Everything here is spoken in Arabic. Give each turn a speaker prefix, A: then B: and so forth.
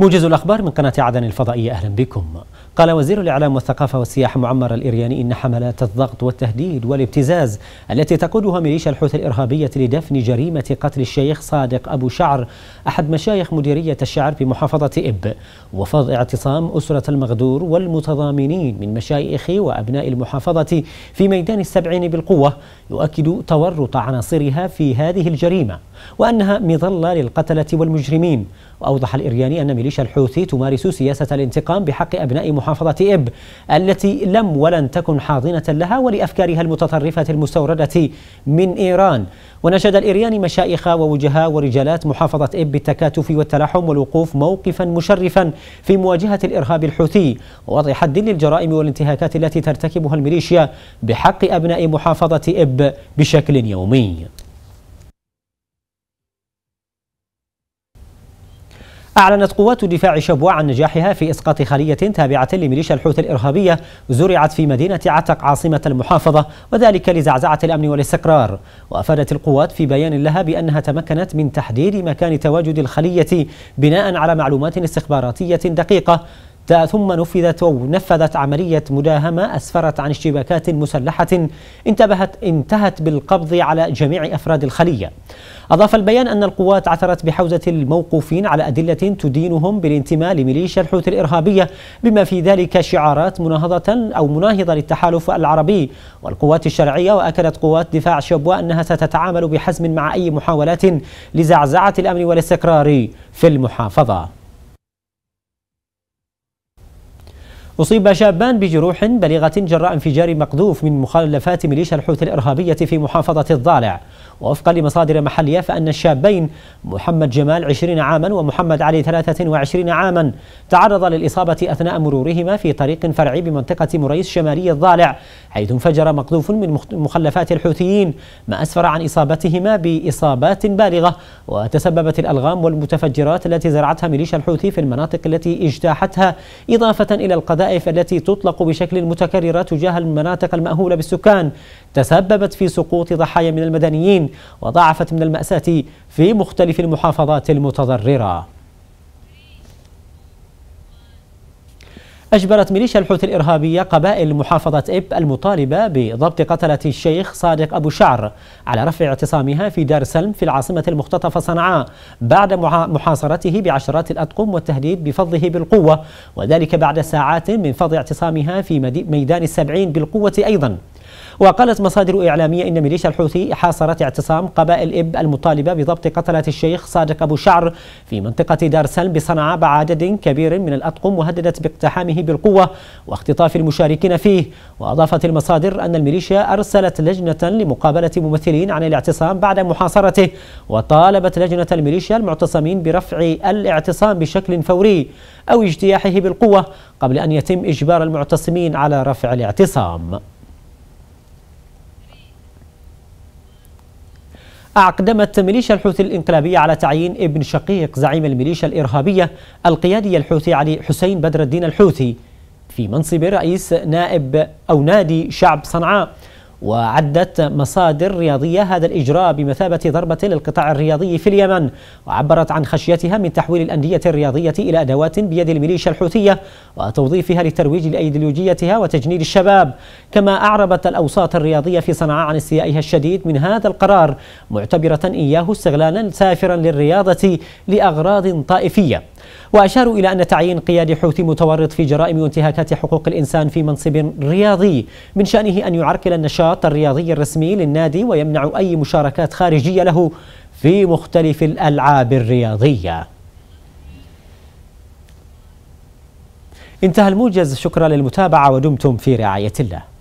A: موجز الأخبار من قناة عدن الفضائية أهلا بكم قال وزير الإعلام والثقافة والسياحة معمر الإرياني إن حملات الضغط والتهديد والابتزاز التي تقودها ميليشيا الحوثي الإرهابية لدفن جريمة قتل الشيخ صادق أبو شعر أحد مشايخ مديرية الشعر في محافظة إب وفض اعتصام أسرة المغدور والمتضامنين من مشايخ وأبناء المحافظة في ميدان السبعين بالقوة يؤكد تورط عناصرها في هذه الجريمة وأنها مظلة للقتلة والمجرمين وأوضح الإرياني أن ميليشيا ميليشيا الحوثي تمارس سياسة الانتقام بحق أبناء محافظة إب التي لم ولن تكن حاضنة لها ولأفكارها المتطرفة المستوردة من إيران ونشد الإريان مشايخ ووجهاء ورجالات محافظة إب بالتكاتف والتلاحم والوقوف موقفا مشرفا في مواجهة الإرهاب الحوثي ووضع حد للجرائم والانتهاكات التي ترتكبها الميليشيا بحق أبناء محافظة إب بشكل يومي أعلنت قوات دفاع شبوة عن نجاحها في إسقاط خلية تابعة لميليشيا الحوثي الإرهابية زرعت في مدينة عتق عاصمة المحافظة وذلك لزعزعة الأمن والاستقرار وأفادت القوات في بيان لها بأنها تمكنت من تحديد مكان تواجد الخلية بناء على معلومات استخباراتية دقيقة ثم نفذت أو نفذت عملية مداهمة أسفرت عن اشتباكات مسلحة انتبهت انتهت بالقبض على جميع أفراد الخلية أضاف البيان أن القوات عثرت بحوزة الموقوفين على أدلة تدينهم بالانتماء لميليشيا الحوثي الإرهابية بما في ذلك شعارات مناهضة أو مناهضة للتحالف العربي والقوات الشرعية وأكدت قوات دفاع شبوة أنها ستتعامل بحزم مع أي محاولات لزعزعة الأمن والاستقرار في المحافظة أصيب شابان بجروح بليغة جراء انفجار مقذوف من مخلفات ميليشيا الحوثي الإرهابية في محافظة الضالع ووفقا لمصادر محلية فأن الشابين محمد جمال 20 عاما ومحمد علي 23 عاما تعرض للإصابة أثناء مرورهما في طريق فرعي بمنطقة مريس شمالي الضالع حيث انفجر مقذوف من مخلفات الحوثيين ما أسفر عن إصابتهما بإصابات بالغة وتسببت الألغام والمتفجرات التي زرعتها ميليشيا الحوثي في المناطق التي اجتاحتها إضافة إلى القذائف التي تطلق بشكل متكرر تجاه المناطق المأهولة بالسكان تسببت في سقوط ضحايا من المدنيين وضعفت من المأساة في مختلف المحافظات المتضررة أجبرت ميليشيا الحوثي الإرهابية قبائل محافظة إب المطالبة بضبط قتلة الشيخ صادق أبو شعر على رفع اعتصامها في دار سلم في العاصمة المختطفة صنعاء بعد محاصرته بعشرات الأطقم والتهديد بفضه بالقوة وذلك بعد ساعات من فض اعتصامها في ميدان السبعين بالقوة أيضا وقالت مصادر إعلامية إن ميليشيا الحوثي حاصرت اعتصام قبائل إب المطالبة بضبط قتلة الشيخ صادق أبو شعر في منطقة دار سلم بصنعاء بعدد كبير من الأطقم وهددت باقتحامه بالقوة واختطاف المشاركين فيه وأضافت المصادر أن الميليشيا أرسلت لجنة لمقابلة ممثلين عن الاعتصام بعد محاصرته وطالبت لجنة الميليشيا المعتصمين برفع الاعتصام بشكل فوري أو اجتياحه بالقوة قبل أن يتم إجبار المعتصمين على رفع الاعتصام أعقدمت ميليشيا الحوثي الانقلابية على تعيين ابن شقيق زعيم الميليشيا الإرهابية القيادي الحوثي علي حسين بدر الدين الحوثي في منصب رئيس نائب أو نادي شعب صنعاء وعدت مصادر رياضية هذا الإجراء بمثابة ضربة للقطاع الرياضي في اليمن وعبرت عن خشيتها من تحويل الأندية الرياضية إلى أدوات بيد الميليشيا الحوثية وتوظيفها للترويج لأيديولوجيتها وتجنيد الشباب كما أعربت الأوساط الرياضية في صنعاء عن استيائها الشديد من هذا القرار معتبرة إياه استغلالا سافرا للرياضة لأغراض طائفية وأشاروا إلى أن تعيين قيادي حوثي متورط في جرائم وانتهاكات حقوق الإنسان في منصب رياضي من شأنه أن يعرقل النشاط الرياضي الرسمي للنادي ويمنع أي مشاركات خارجية له في مختلف الألعاب الرياضية انتهى الموجز شكرا للمتابعة ودمتم في رعاية الله